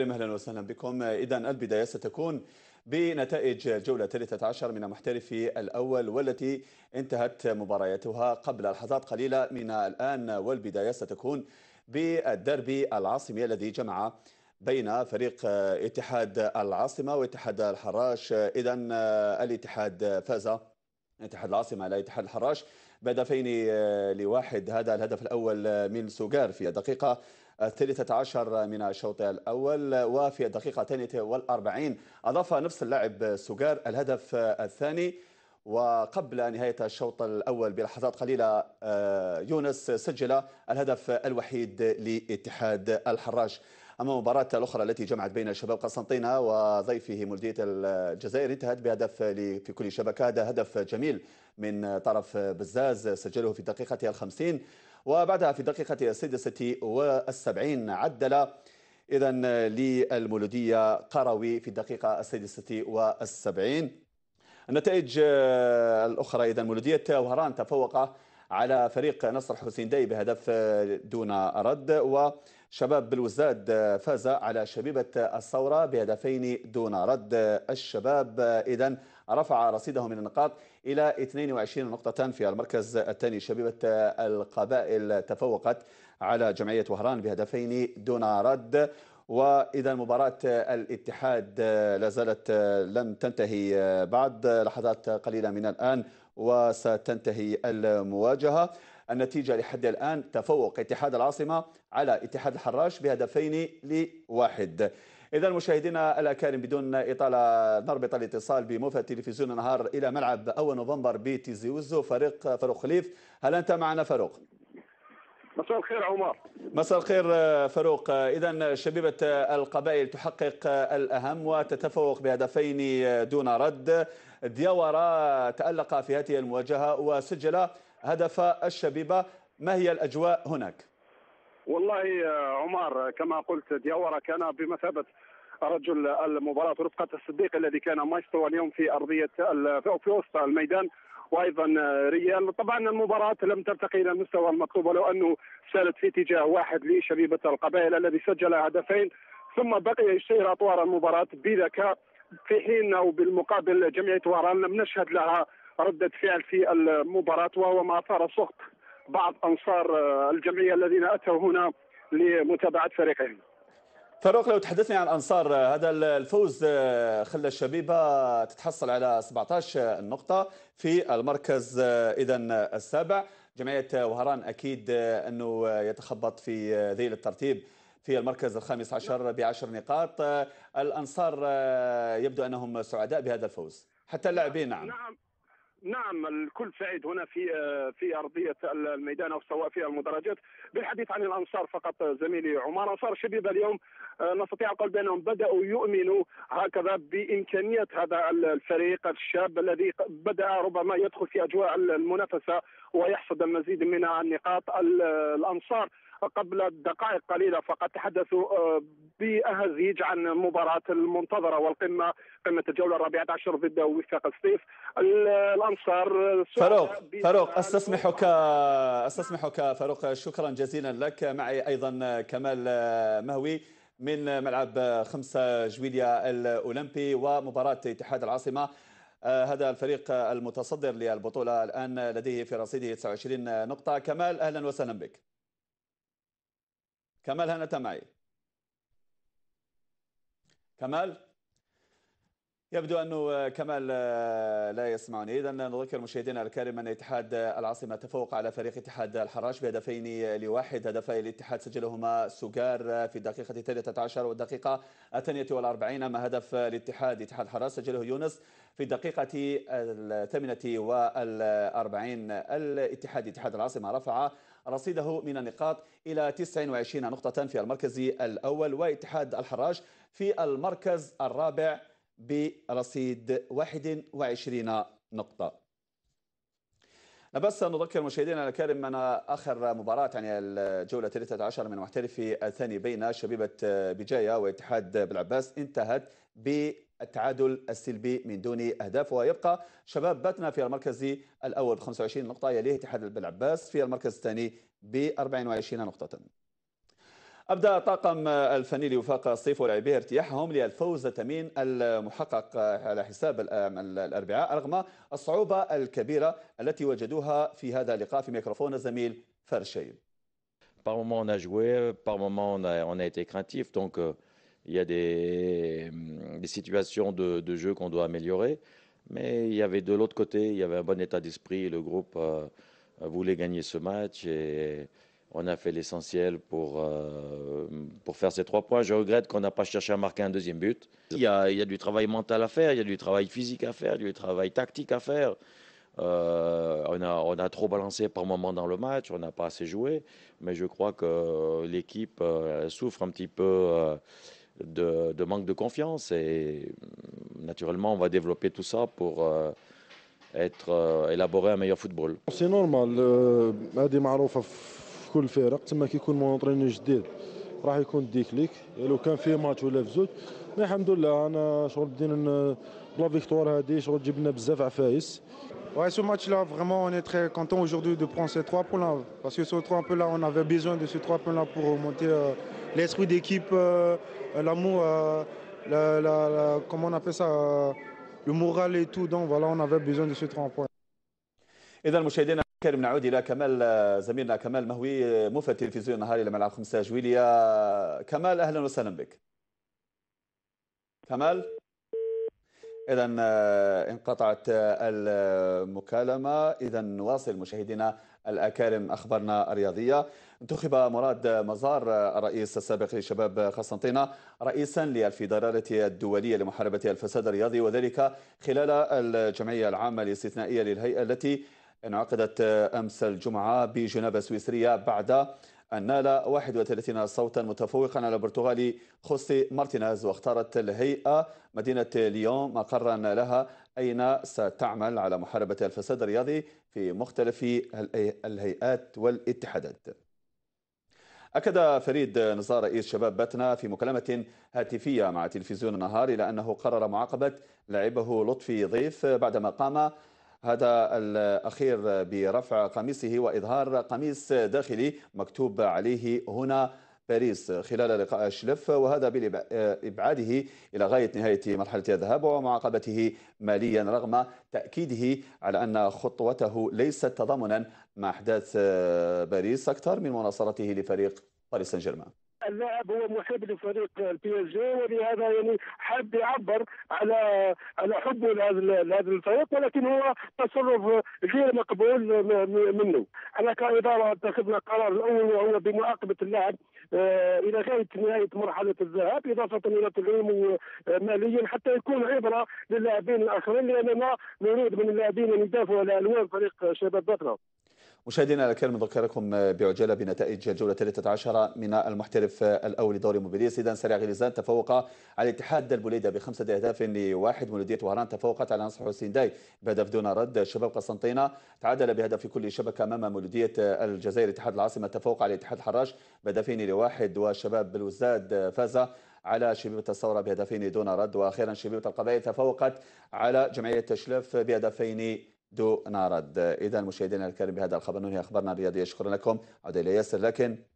اهلا وسهلا بكم اذا البدايه ستكون بنتائج الجوله 13 من محترفي الاول والتي انتهت مبارياتها قبل لحظات قليله من الان والبدايه ستكون بالدربي العاصمي الذي جمع بين فريق اتحاد العاصمه واتحاد الحراش اذا الاتحاد فاز اتحاد العاصمه على اتحاد الحراش بهدفين لواحد هذا الهدف الاول من سوغار في الدقيقه الثالثة عشر من الشوط الأول وفي الدقيقة الثانية والأربعين أضاف نفس اللاعب سوغار الهدف الثاني وقبل نهاية الشوط الأول بلحظات قليلة آه، يونس سجل الهدف الوحيد لاتحاد الحراج أما المباراة الأخرى التي جمعت بين شباب قسنطينة وضيفه مولدية الجزائر انتهت بهدف في كل شبكة هذا هدف جميل من طرف بزاز سجله في الدقيقة الخمسين وبعدها في الدقيقة السادسة والسبعين عدل إذا للمولودية قروي في الدقيقة السادسة والسبعين النتائج آه، الأخرى إذا مولودية وهران تفوق على فريق نصر حسين داي بهدف آه، دون رد وشباب بالوزاد آه، فاز على شبيبة الثورة بهدفين دون رد الشباب إذا رفع رصيده من النقاط إلى 22 نقطة في المركز الثاني شبيبة القبائل تفوقت على جمعية وهران بهدفين دون رد وإذا مباراة الاتحاد لا زالت لم تنتهي بعد لحظات قليلة من الآن وستنتهي المواجهة النتيجة لحد الآن تفوق اتحاد العاصمة على اتحاد الحراش بهدفين لواحد إذا مشاهدينا الأكارم بدون إطالة نربط الاتصال بموفى تلفزيون النهار إلى ملعب أول نوفمبر بتيزي وزو فريق فاروق خليف هل أنت معنا فاروق؟ مساء الخير عمر مساء الخير فاروق اذا شبيبه القبائل تحقق الاهم وتتفوق بهدفين دون رد دياورا تالق في هذه المواجهه وسجل هدف الشبيبه ما هي الاجواء هناك والله عمار كما قلت دياورة كان بمثابة رجل المباراة رفقة الصديق الذي كان مايسترو اليوم في أرضية في وسط الميدان وايضا ريال طبعا المباراه لم ترتقي الى المستوى المطلوب ولو انه سالت في اتجاه واحد لشبيبه القبائل الذي سجل هدفين ثم بقي يشير اطوار المباراه بذكاء في حين او بالمقابل جمعيه واران لم نشهد لها رده فعل في المباراه وهو ما اثار السخط بعض انصار آه، الجمعيه الذين اتوا هنا لمتابعه فريقهم. فاروق لو تحدثني عن انصار آه، هذا الفوز آه، خلى الشبيبه تتحصل على 17 نقطه في المركز اذا السابع جمعيه وهران اكيد انه يتخبط في ذيل الترتيب في المركز الخامس عشر بعشر نقاط الانصار يبدو انهم سعداء بهذا الفوز حتى اللاعبين نعم, نعم. نعم الكل سعيد هنا في آه، في ارضيه الميدان او سواء في المدرجات بالحديث عن الانصار فقط زميلي عمر انصار شبيبه اليوم آه، نستطيع القول بانهم بداوا يؤمنوا هكذا بامكانيه هذا الفريق الشاب الذي بدا ربما يدخل في اجواء المنافسه ويحصد المزيد من النقاط الانصار قبل دقائق قليله فقط تحدثوا آه، بأهزيج عن مباراة المنتظرة والقمة قمة الجولة الرابعة عشر ضد وفاق السيف الأنصار فاروق فاروق أستسمحك أستسمحك فاروق شكرا جزيلا لك معي أيضا كمال آه، مهوي من ملعب آه، خمسة جويليا الأولمبي ومباراة اتحاد العاصمة هذا الفريق المتصدر للبطولة الآن لديه في رصيده 29 نقطة كمال أهلا وسهلا بك كمال هنا معي كمال يبدو أنه آه، كمال آه، لا يسمعني إذا نذكر مشاهدينا الكرام أن اتحاد آه، العاصمة تفوق على فريق اتحاد الحراش بهدفين لواحد هدفي الاتحاد سجلهما سجار في الدقيقة 13 والدقيقة 42 أما هدف الاتحاد اتحاد الحراش سجله يونس في الدقيقة الثامنة والأربعين الاتحاد اتحاد العاصمة رفع رصيده من النقاط إلى 29 نقطة في المركز الأول واتحاد الحراش في المركز الرابع برصيد 21 نقطة بس نذكر مشاهدينا الكرام أن آخر مباراة يعني الجولة 13 من محترفي الثاني بين شبيبة بجاية واتحاد بالعباس انتهت بالتعادل السلبي من دون أهداف ويبقى شباب باتنا في المركز الأول ب 25 نقطة يليه اتحاد بالعباس في المركز الثاني ب 24 نقطة ابدا طاقم الفني لوفاق الصيف ولاعبيه ارتياحهم للفوز الثمين المحقق على حساب الأربعاء رغم الصعوبة الكبيرة التي وجدوها في هذا اللقاء في ميكروفون الزميل فرشيد. Par moment on a joué, par moment on a, on a été craintif, donc il y a des, des situations de, de jeu qu'on doit améliorer. Mais il y avait de l'autre côté, il y avait un bon état d'esprit. Le groupe euh, voulait gagner ce match et On a fait l'essentiel pour, euh, pour faire ces trois points. Je regrette qu'on n'a pas cherché à marquer un deuxième but. Il y, a, du travail mental à faire, il y a du travail physique à faire, du travail tactique à faire. Euh, on, a, trop balancé par moment dans le match, on n'a pas assez joué, mais je crois que l'équipe euh, souffre un petit peu de, manque de confiance et mm, naturellement on va développer tout ça pour être, élaborer un meilleur football. C'est normal, كل فرق تما كيكون مونطرينو جديد راح يكون ديكليك لو كان فيه ماتش ولا في زوج مي الحمد لله انا شغل بدينا لا فيكتوار هادي شغل جبنا بزاف عفايس Ouais, ce match-là, vraiment, on est très content aujourd'hui de prendre ces trois points-là. Parce que ces trois points-là, on avait besoin de ces trois points-là pour remonter euh, l'esprit d'équipe, euh, euh, l'amour, euh, la, la, la, comment on appelle ça, euh, le moral et tout. Donc voilà, on avait besoin de ces trois points. Et كريم نعود الى كمال زميلنا كمال مهوي مفتي تلفزيون النهاري لملعب 5 جويليه كمال اهلا وسهلا بك كمال اذا آه، انقطعت آه، المكالمه اذا نواصل مشاهدينا الاكارم اخبارنا الرياضيه انتخب مراد مزار آه، الرئيس السابق لشباب قسنطينه رئيسا للفيدراليه الدوليه لمحاربه الفساد الرياضي وذلك خلال الجمعيه العامه الاستثنائيه للهيئه التي انعقدت أمس الجمعة بجنيف السويسرية بعد أن نال 31 صوتا متفوقا على البرتغالي خوسي مارتينيز واختارت الهيئة مدينة ليون مقرا لها أين ستعمل على محاربة الفساد الرياضي في مختلف الهيئات والاتحادات أكد فريد نزار رئيس شباب باتنا في مكالمة هاتفية مع تلفزيون النهار إلى أنه قرر معاقبة لاعبه لطفي ضيف بعدما قام هذا الأخير برفع قميصه وإظهار قميص داخلي مكتوب عليه هنا باريس خلال لقاء شلف وهذا بإبعاده إلى غاية نهاية مرحلة الذهاب ومعاقبته ماليا رغم تأكيده على أن خطوته ليست تضامنا مع أحداث باريس أكثر من مناصرته لفريق باريس سان جيرمان اللاعب هو محب لفريق البي اس جي ولهذا يعني حب يعبر على على حبه لهذا الفريق ولكن هو تصرف غير مقبول منه انا كاداره اتخذنا قرار الاول وهو بمعاقبه اللاعب آه، الى غايه نهايه مرحله الذهاب اضافه الى تدعيم آه، ماليا حتى يكون عبره للاعبين الاخرين لاننا نريد من اللاعبين ان يدافعوا على الوان فريق شباب بكره مشاهدينا الكرام نذكركم آه، بعجاله بنتائج الجوله 13 من المحترف آه، الاول لدوري موبيلي اذا سريع غليزان تفوق على اتحاد البوليده بخمسه اهداف لواحد مولوديه وهران تفوقت على نصر حسين داي بهدف دون رد شباب قسنطينه تعادل بهدف في كل شبكه امام مولوديه آه، الجزائر اتحاد العاصمه تفوق على اتحاد حراج بهدفين لواحد وشباب بلوزداد فاز على شبيبة الثورة بهدفين دون رد وأخيرا شبيبة القبائل تفوقت على جمعية تشلف بهدفين دو نارد إذا مشاهدينا الكرام بهذا الخبر ننهي أخبارنا الرياضية شكرا لكم عودة إلى ياسر لكن